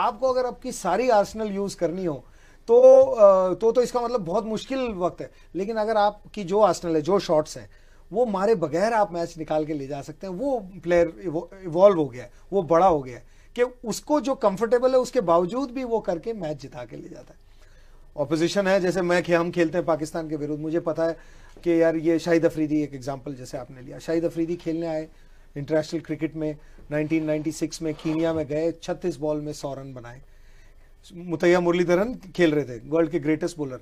आपको अगर आपकी सारी आर्सनल यूज करनी हो तो तो तो इसका मतलब बहुत मुश्किल वक्त है लेकिन अगर आपकी जो आर्सनल है जो शॉट्स हैं वो मारे बगैर आप मैच निकाल के ले जा सकते हैं वो प्लेयर इवॉल्व हो गया है वो बड़ा हो गया है कि उसको जो कंफर्टेबल है उसके बावजूद भी वो करके मैच जिता के ले जाता है ऑपोजिशन है जैसे मैं हम खेलते हैं पाकिस्तान के विरुद्ध मुझे पता है कि यार ये शाहिद अफरीदी एक एग्जाम्पल जैसे आपने लिया शाहिद अफरीदी खेलने आए इंटरनेशनल क्रिकेट में 1996 में कीनिया में गए 36 बॉल में सौ रन बनाए मुतैया मुरलीधरन खेल रहे थे वर्ल्ड के ग्रेटेस्ट बॉलर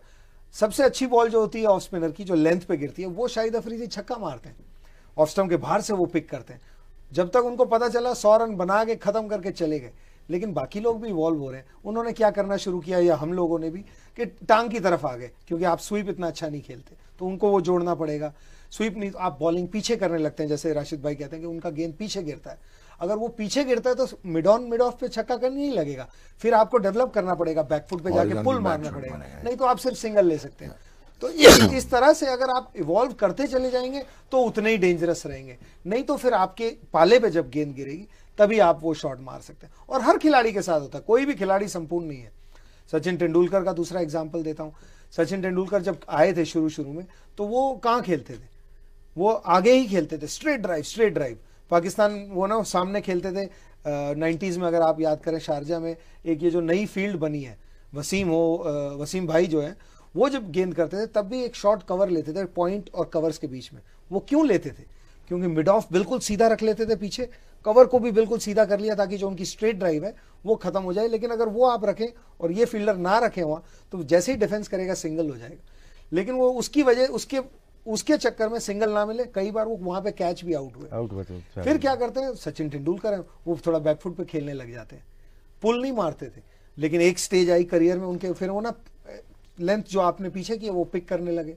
सबसे अच्छी बॉल जो होती है ऑफ स्पिनर की जो लेंथ पे गिरती है वो शाहिद अफरीदी छक्का मारते हैं ऑफ स्टम्प के बाहर से वो पिक करते हैं जब तक उनको पता चला सौ रन बना के ख़त्म करके चले गए लेकिन बाकी लोग भी इवॉल्व हो रहे हैं उन्होंने क्या करना शुरू किया या हम लोगों ने भी कि टांग की तरफ आ गए क्योंकि आप स्वीप इतना अच्छा नहीं खेलते तो उनको वो जोड़ना पड़ेगा स्वीप नहीं तो आप बॉलिंग पीछे करने लगते हैं जैसे राशिद भाई कहते हैं कि उनका गेंद पीछे गिरता है अगर वो पीछे गिरता है तो मिड ऑन मिड ऑफ पे छक्का करने नहीं लगेगा फिर आपको डेवलप करना पड़ेगा बैकफुट पे जाके पुल मारना पड़ेगा नहीं तो आप सिर्फ सिंगल ले सकते हैं हाँ। तो इस तरह से अगर आप इवॉल्व करते चले जाएंगे तो उतने ही डेंजरस रहेंगे नहीं तो फिर आपके पाले पे जब गेंद गिरेगी तभी आप वो शॉट मार सकते हैं और हर खिलाड़ी के साथ होता है कोई भी खिलाड़ी संपूर्ण नहीं है सचिन तेंदुलकर का दूसरा एग्जाम्पल देता हूँ सचिन तेंदुलकर जब आए थे शुरू शुरू में तो वो कहाँ खेलते थे वो आगे ही खेलते थे straight drive straight drive Pakistan वो ना सामने खेलते थे नाइन्टीज़ में अगर आप याद करें शारजा में एक ये जो नई फील्ड बनी है वसीम हो वसीम भाई जो है वो जब गेंद करते थे तब भी एक शॉट कवर लेते थे पॉइंट और कवर्स के बीच में वो क्यों लेते थे क्योंकि मिड ऑफ बिल्कुल सीधा रख लेते थे पीछे कवर को भी बिल्कुल सीधा कर लिया ताकि जो उनकी स्ट्रेट ड्राइव है वो खत्म हो जाए लेकिन अगर वो आप रखें और ये फील्डर ना रखें वहां तो जैसे ही डिफेंस करेगा सिंगल हो जाएगा लेकिन वो उसकी वजह उसके उसके चक्कर में सिंगल ना मिले कई बार वो वहां पे कैच भी आउट हुए आउट हुए तो, अच्छा। फिर क्या करते हैं सचिन तेंदुलकर है वो थोड़ा बैकफुट पे खेलने लग जाते हैं पुल नहीं मारते थे लेकिन एक स्टेज आई करियर में उनके फिर वो ना लेंथ जो आपने पीछे की वो पिक करने लगे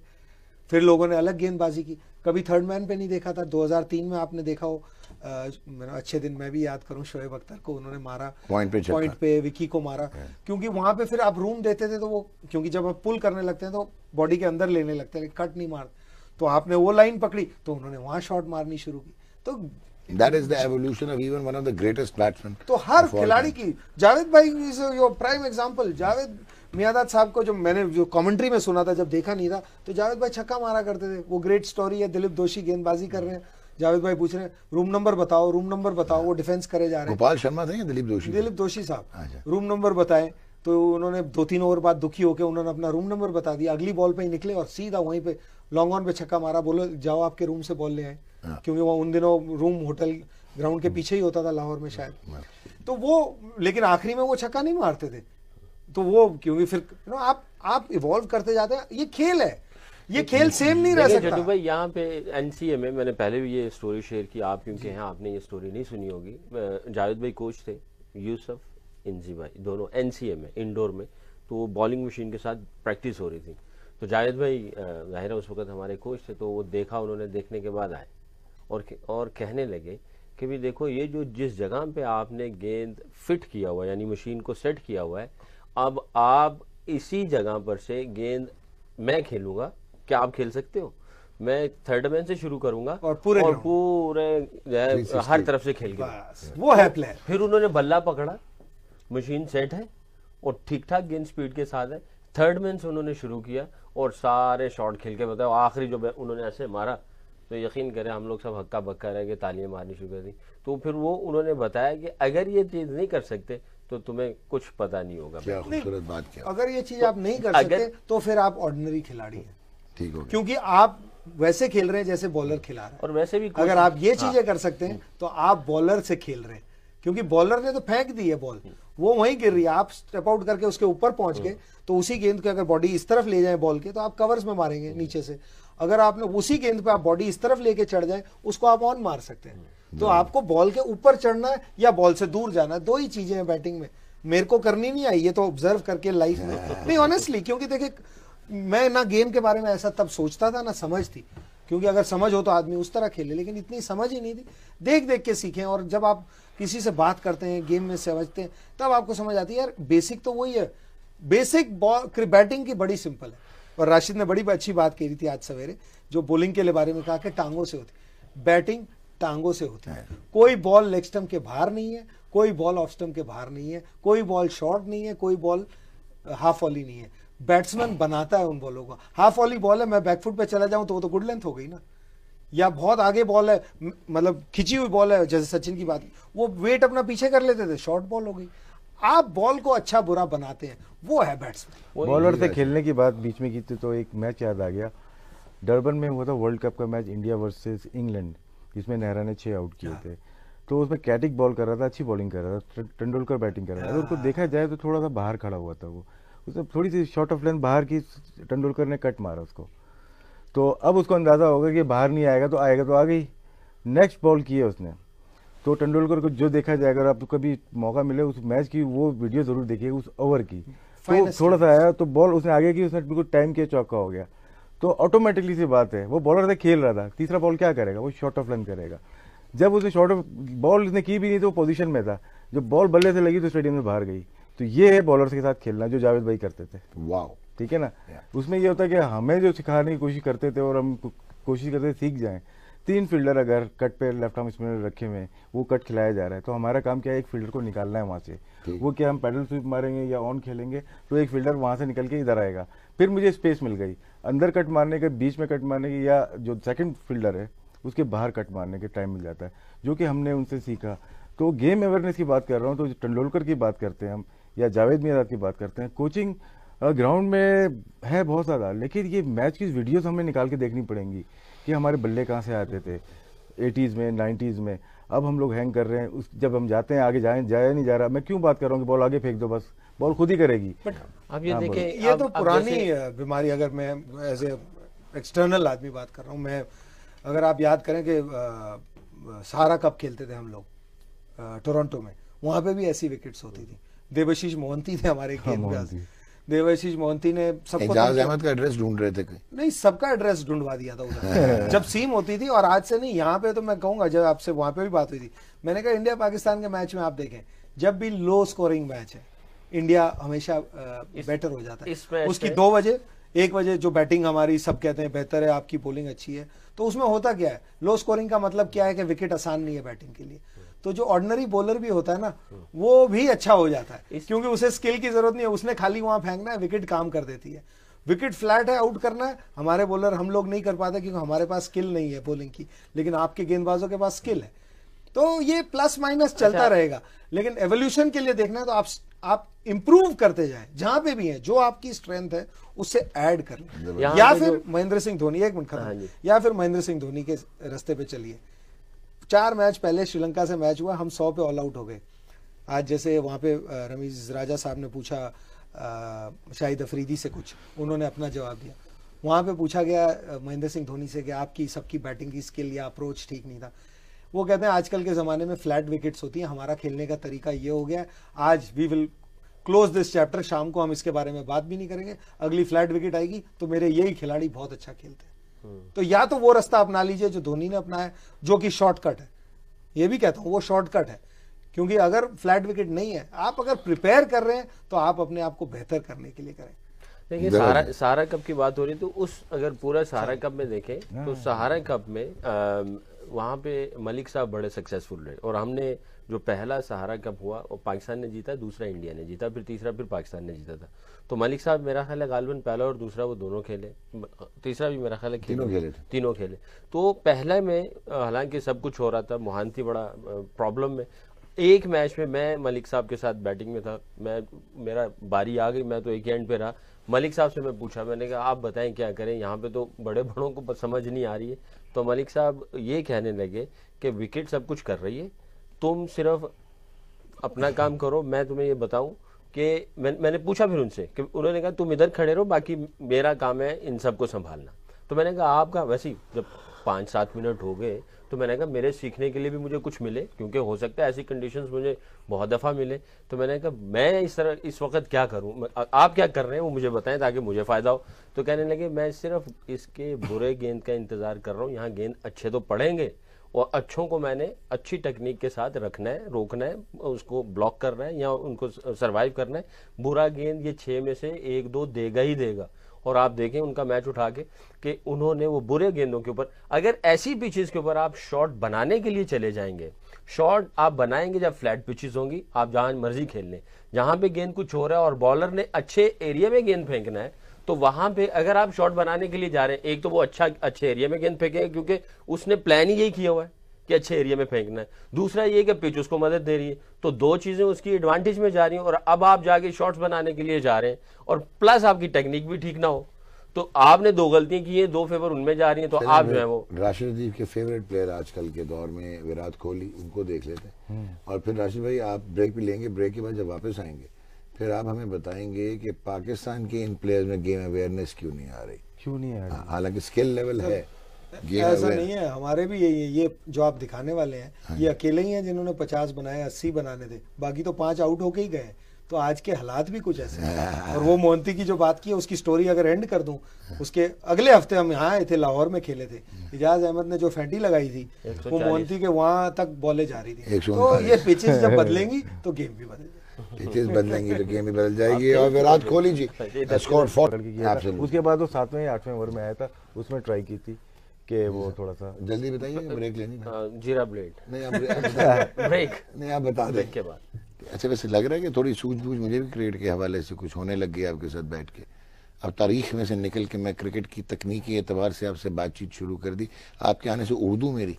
फिर लोगों ने अलग गेंदबाजी की कभी थर्ड मैन पे नहीं देखा था 2003 में आपने देखा हो मैंने अच्छे दिन मैं भी याद करूं शोएब अख्तर को उन्होंने मारा पॉइंट पे पॉइंट पे विकी को मारा क्योंकि वहां पे फिर आप रूम देते थे तो वो क्योंकि जब आप पुल करने लगते हैं तो बॉडी के अंदर लेने लगते हैं कट नहीं मारते तो आपने वो लाइन पकड़ी तो उन्होंने वहां शॉट मारनी शुरू की तो That is the evolution of even one of the greatest batsmen. तो हर खिलाड़ी की जावेद भाई is your prime example Javed Miandad Sahab को जो मैंने जो कमेंट्री में सुना था जब देखा नहीं था तो जावेद भाई छक्का मारा करते थे वो ग्रेट स्टोरी है दिलीप दोषी गेंदबाजी कर रहे हैं जावेद भाई पूछ रहे हैं रूम नंबर बताओ रूम नंबर बताओ वो डिफेंस करे जा रहे हैं गोपाल शर्मा थे दिलीप जोशी दिलीप जोशी साहब अच्छा। रूम नंबर बताए तो उन्होंने दो तीन ओवर बाद दुखी होकर उन्होंने अपना रूम नंबर बता दिया अगली बॉल पे ही निकले और सीधा वहीं पे लॉन्ग ऑन पे छक्का मारा बोलो जाओ आपके रूम से बॉल ले आए हाँ। क्योंकि वो उन दिनों रूम होटल ग्राउंड के पीछे ही होता था लाहौर में शायद हाँ। तो वो लेकिन आखिरी में वो छक्का नहीं मारते थे तो वो क्योंकि फिर आप आप इवॉल्व करते जाते हैं ये खेल है ये खेल सेम नहीं रह सकता जटू भाई यहाँ पे एनसीए में मैंने पहले भी ये स्टोरी शेयर की आप क्योंकि हैं आपने ये स्टोरी नहीं सुनी होगी जावेद भाई कोच थे यूसुफ इंजी भाई दोनों एनसीए में इंडोर में तो वो बॉलिंग मशीन के साथ प्रैक्टिस हो रही थी तो जावेद भाई ज़ाहिर उस वक्त हमारे कोच थे तो वो देखा उन्होंने देखने के बाद आए और और कहने लगे कि भी देखो ये जो जिस जगह पे आपने गेंद फिट किया हुआ यानी मशीन को सेट किया हुआ है अब आप इसी जगह पर से गेंद मैं खेलूँगा क्या आप खेल सकते हो मैं थर्ड मैन से शुरू करूंगा और पूरे और पूरे हर तरफ से खेल गया वो है प्लेयर फिर उन्होंने बल्ला पकड़ा मशीन सेट है और ठीक ठाक गेंद स्पीड के साथ है थर्ड मैन से उन्होंने शुरू किया और सारे शॉट खेल के बताया आखिरी जो उन्होंने ऐसे मारा तो यकीन करें हम लोग सब हक्का बक्का रह गए तालियां मारनी शुरू कर दी तो फिर वो उन्होंने बताया कि अगर ये चीज़ नहीं कर सकते तो तुम्हें कुछ पता नहीं होगा क्या खूबसूरत बात क्या अगर ये चीज़ आप नहीं कर सकते तो फिर आप ऑर्डिनरी खिलाड़ी हैं ठीक हो क्योंकि आप वैसे खेल रहे हैं जैसे बॉलर खिला रहे हैं और वैसे भी अगर आप ये हाँ। चीजें कर सकते हैं तो आप बॉलर से खेल रहे हैं क्योंकि बॉलर ने तो फेंक दी है बॉल वो वहीं गिर रही है आप स्टेप आउट करके उसके ऊपर पहुंच गए तो उसी गेंद को अगर बॉडी इस तरफ ले जाए बॉल के तो आप कवर्स में मारेंगे नीचे से अगर आपने उसी गेंद पे आप बॉडी इस तरफ लेके चढ़ जाए उसको आप ऑन मार सकते हैं तो आपको बॉल के ऊपर चढ़ना है या बॉल से दूर जाना है दो ही चीजें हैं बैटिंग में मेरे को करनी नहीं आई ये तो ऑब्जर्व करके लाइफ में नहीं ऑनेस्टली क्योंकि देखिए मैं ना गेम के बारे में ऐसा तब सोचता था ना समझ थी क्योंकि अगर समझ हो तो आदमी उस तरह खेले लेकिन इतनी समझ ही नहीं थी देख देख के सीखें और जब आप किसी से बात करते हैं गेम में समझते हैं तब आपको समझ आती है यार बेसिक तो वही है बेसिक बैटिंग की बड़ी सिंपल है और राशिद ने बड़ी अच्छी बात कही थी आज सवेरे जो बॉलिंग के बारे में कहा कि टांगों से होती बैटिंग टांगों से होती है हाँ। कोई बॉल लेग स्टम्प के बाहर नहीं है कोई बॉल ऑफ स्टम्प के बाहर नहीं है कोई बॉल शॉर्ट नहीं है कोई बॉल हाफ वॉली नहीं है बैट्समैन बनाता है उन बॉलों को हाफ वाली बॉल है मैं बैकफुट पे चला जाऊं तो वो तो गुड लेंथ हो गई ना या बहुत आगे बॉल है मतलब खिंची हुई बॉल है जैसे सचिन की बात वो वेट अपना पीछे कर लेते थे शॉर्ट बॉल हो गई आप बॉल को अच्छा बुरा बनाते हैं वो है बैट्समैन बॉलर से खेलने की बात बीच में की थी तो एक मैच याद आ गया डरबन में हुआ था वर्ल्ड कप का मैच इंडिया वर्सेस इंग्लैंड जिसमें नेहरा ने छः आउट किए हाँ। थे तो उसमें कैटिक बॉल कर रहा था अच्छी बॉलिंग कर रहा था तेंडुलकर बैटिंग कर रहा था अगर उसको हाँ। देखा जाए तो थोड़ा सा बाहर खड़ा हुआ था वो उसने थोड़ी सी शॉर्ट ऑफ लेंथ बाहर की तेंदुलकर ने कट मारा उसको तो अब उसको अंदाज़ा होगा कि बाहर नहीं आएगा तो आएगा तो आ गई नेक्स्ट बॉल किए उसने तो तेंदुलकर को जो देखा जाएगा अगर आपको कभी मौका मिले उस मैच की वो वीडियो ज़रूर देखिए उस ओवर की तो थोड़ा सा आया तो बॉल उसने आगे की उसने बिल्कुल टाइम किया चौका हो गया तो ऑटोमेटिकली सी बात है वो बॉलर से खेल रहा था तीसरा बॉल क्या करेगा वो शॉर्ट ऑफ लेंथ करेगा जब उसने शॉर्ट ऑफ बॉल उसने की भी नहीं तो वो पोजीशन में था जब बॉल बल्ले से लगी तो स्टेडियम में बाहर गई तो ये है बॉलर्स के साथ खेलना जो जावेद भाई करते थे वाओ ठीक है ना उसमें ये होता है कि हमें जो सिखाने की कोशिश करते थे और हम कोशिश करते सीख जाएं तीन फील्डर अगर कट पे लेफ्ट आर्म स्पिनर रखे हुए हैं वो कट खिलाया जा रहा है तो हमारा काम क्या है एक फील्डर को निकालना है वहाँ से वो क्या हम पैडल स्वीप मारेंगे या ऑन खेलेंगे तो एक फील्डर वहाँ से निकल के इधर आएगा फिर मुझे स्पेस मिल गई अंदर कट मारने के बीच में कट मारने की या जो सेकंड फील्डर है उसके बाहर कट मारने के टाइम मिल जाता है जो कि हमने उनसे सीखा तो गेम अवेयरनेस की बात कर रहा हूँ तो तेंडुलकर की बात करते हैं हम या जावेद मियादाद की बात करते हैं कोचिंग ग्राउंड में है बहुत ज़्यादा लेकिन ये मैच की वीडियोस हमें निकाल के देखनी पड़ेंगी कि हमारे बल्ले कहाँ से आते थे एटीज़ में नाइन्टीज़ में अब हम लोग हैंग कर रहे हैं उस जब हम जाते हैं आगे जाए जाया नहीं जा रहा मैं क्यों बात कर रहा हूँ कि बॉल आगे फेंक दो बस बॉल खुद ही करेगी अब ये हाँ, देखिए ये तो पुरानी बीमारी अगर मैं एज एक्सटर्नल आदमी बात कर रहा हूँ मैं अगर आप याद करें कि सारा कप खेलते थे हम लोग टोरंटो में वहाँ पे भी ऐसी विकेट्स होती थी देवशीष मोहंती थे हमारे खेत हाँ, देवाशीष मोहंती ने सबको अहमद का एड्रेस ढूंढ रहे थे नहीं सबका एड्रेस ढूंढवा दिया था उधर हाँ। जब सीम होती थी और आज से नहीं यहाँ पे तो मैं कहूंगा जब आपसे वहां पे भी बात हुई थी मैंने कहा इंडिया पाकिस्तान के मैच में आप देखें जब भी लो स्कोरिंग मैच है इंडिया हमेशा बेटर हो जाता है उसकी दो वजह एक वजह जो बैटिंग हमारी सब कहते हैं बेहतर है आपकी बॉलिंग अच्छी है तो उसमें होता क्या है लो स्कोरिंग का मतलब क्या है कि विकेट आसान नहीं है बैटिंग के लिए तो जो ऑर्डनरी बॉलर भी होता है ना वो भी अच्छा हो जाता है क्योंकि उसे स्किल की जरूरत नहीं है उसने खाली वहां फेंकना है विकेट काम कर देती है विकेट फ्लैट है आउट करना है हमारे बॉलर हम लोग नहीं कर पाते क्योंकि हमारे पास स्किल नहीं है बॉलिंग की लेकिन आपके गेंदबाजों के पास स्किल है तो ये प्लस अच्छा। माइनस चलता अच्छा। रहेगा लेकिन एवोल्यूशन के लिए देखना है तो आप आप इंप्रूव करते जाए जहां पे भी है जो आपकी स्ट्रेंथ है उससे ऐड कर या फिर महेंद्र सिंह धोनी एक मिनट खत्म हाँ या फिर महेंद्र सिंह धोनी के रस्ते पे चलिए चार मैच पहले श्रीलंका से मैच हुआ हम सौ पे ऑल आउट हो गए आज जैसे वहाँ पे रमीज राजा साहब ने पूछा शाहिद अफरीदी से कुछ उन्होंने अपना जवाब दिया वहाँ पे पूछा गया महेंद्र सिंह धोनी से कि आपकी सबकी बैटिंग की स्किल या अप्रोच ठीक नहीं था वो कहते हैं आजकल के ज़माने में फ्लैट विकेट्स होती हैं हमारा खेलने का तरीका ये हो गया आज we will close this chapter शाम को हम इसके बारे में बात भी नहीं करेंगे अगली फ्लैट विकेट आएगी तो मेरे यही खिलाड़ी बहुत अच्छा खेलते हैं हम्म। तो या तो वो रास्ता अपना लीजिए जो धोनी ने अपनाया जो कि शॉर्टकट है ये भी कहता हूं वो शॉर्टकट है क्योंकि अगर फ्लैट विकेट नहीं है आप अगर प्रिपेयर कर रहे हैं तो आप अपने आप को बेहतर करने के लिए करें देखिए सहारा सहारा कप की बात हो रही तो उस अगर पूरा सहारा हाँ। कप में देखें तो हाँ। सहारा कप में आ, वहाँ पे मलिक साहब बड़े सक्सेसफुल रहे और हमने जो पहला सहारा कप हुआ वो पाकिस्तान ने जीता दूसरा इंडिया ने जीता फिर तीसरा फिर पाकिस्तान ने जीता था तो मलिक साहब मेरा ख्याल है गालबन पहला और दूसरा वो दोनों खेले तीसरा भी मेरा ख्याल है तीनों खेले तीनों खेले तो पहले में हालांकि सब कुछ हो रहा था मोहान थी बड़ा प्रॉब्लम में एक मैच में मैं मलिक साहब के साथ बैटिंग में था मैं मेरा बारी आ गई मैं तो एक एंड पे रहा मलिक साहब से मैं पूछा मैंने कहा आप बताएं क्या करें यहाँ पे तो बड़े बड़ों को समझ नहीं आ रही है तो मलिक साहब ये कहने लगे कि विकेट सब कुछ कर रही है तुम सिर्फ अपना काम करो मैं तुम्हें ये बताऊं कि मैं, मैंने पूछा फिर उनसे कि उन्होंने कहा तुम इधर खड़े रहो बाकी मेरा काम है इन सबको संभालना तो मैंने कहा आपका वैसे ही जब पाँच सात मिनट हो गए तो मैंने कहा मेरे सीखने के लिए भी मुझे कुछ मिले क्योंकि हो सकता है ऐसी कंडीशन मुझे बहुत दफ़ा मिले तो मैंने कहा मैं इस तरह इस वक्त क्या करूँ आप क्या कर रहे हैं वो मुझे बताएं ताकि मुझे फ़ायदा हो तो कहने लगे मैं सिर्फ इसके बुरे गेंद का इंतज़ार कर रहा हूँ यहाँ गेंद अच्छे तो पड़ेंगे और अच्छों को मैंने अच्छी टेक्निक के साथ रखना है रोकना है उसको ब्लॉक करना है या उनको सर्वाइव करना है बुरा गेंद ये छः में से एक दो देगा ही देगा और आप देखें उनका मैच उठा के कि उन्होंने वो बुरे गेंदों के ऊपर अगर ऐसी पिचेस के ऊपर आप शॉट बनाने के लिए चले जाएंगे शॉट आप बनाएंगे जब फ्लैट पिचेस होंगी आप जहां मर्जी खेल लें जहां पे गेंद कुछ हो रहा है और बॉलर ने अच्छे एरिया में गेंद फेंकना है तो वहां पे अगर आप शॉट बनाने के लिए जा रहे हैं एक तो वो अच्छा अच्छे एरिया में गेंद फेंकेंगे क्योंकि उसने प्लान ही यही किया हुआ है कि अच्छे एरिया में फेंकना है दूसरा ये कि पिच उसको मदद दे रही है तो दो चीज़ें उसकी एडवांटेज में जा रही हैं और अब आप जाके शॉट्स बनाने के लिए जा रहे हैं और प्लस आपकी टेक्निक भी ठीक ना हो तो आपने दो गलतियां की हैं दो फेवर उनमें जा रही हैं तो आप जो है वो राशिद के फेवरेट प्लेयर आजकल के दौर में विराट कोहली उनको देख लेते हैं हम्म। और फिर राशिद भाई आप ब्रेक भी लेंगे ब्रेक के बाद जब वापस आएंगे फिर आप हमें बताएंगे कि पाकिस्तान के इन प्लेयर्स में गेम अवेयरनेस क्यों नहीं आ रही क्यों नहीं आ रही हाँ, हालांकि स्किल लेवल है ऐसा नहीं है हमारे भी यही है ये जो आप दिखाने वाले हैं हाँ ये अकेले ही हैं जिन्होंने पचास बनाए अस्सी बनाने थे बाकी तो पांच आउट होके ही गए तो आज के हालात भी कुछ ऐसे हैं और वो मोहंती की जो बात की है उसकी स्टोरी अगर एंड कर दूं उसके अगले हफ्ते हम यहाँ आए थे लाहौर में खेले थे इजाज अहमद ने जो फेंटी लगाई थी वो मोहंती के वहां तक बॉले जा रही थी तो ये पिचेस जब बदलेंगी तो गेम भी बदलेगी पिचेस बदलेंगी तो गेम भी बदल जाएगी और विराट कोहली जी स्कोर फोर उसके बाद वो सातवें आठवें ओवर में आया था उसमें ट्राई की थी के वो थोड़ा सा जल्दी बताइए ब्रेक लेनी हाँ, जीरा ब्लेड नहीं आप ब्रेक नहीं आप बता दें के बाद अच्छा वैसे लग रहा है कि थोड़ी सूझबूझ मुझे भी क्रिकेट के हवाले से कुछ होने लग गई आपके साथ बैठ के अब तारीख में से निकल के मैं क्रिकेट की तकनीकी एतबार से आपसे बातचीत शुरू कर दी आपके आने से उर्दू मेरी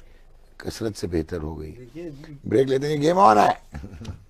कसरत से बेहतर हो गई ब्रेक लेते हैं गेम ऑन है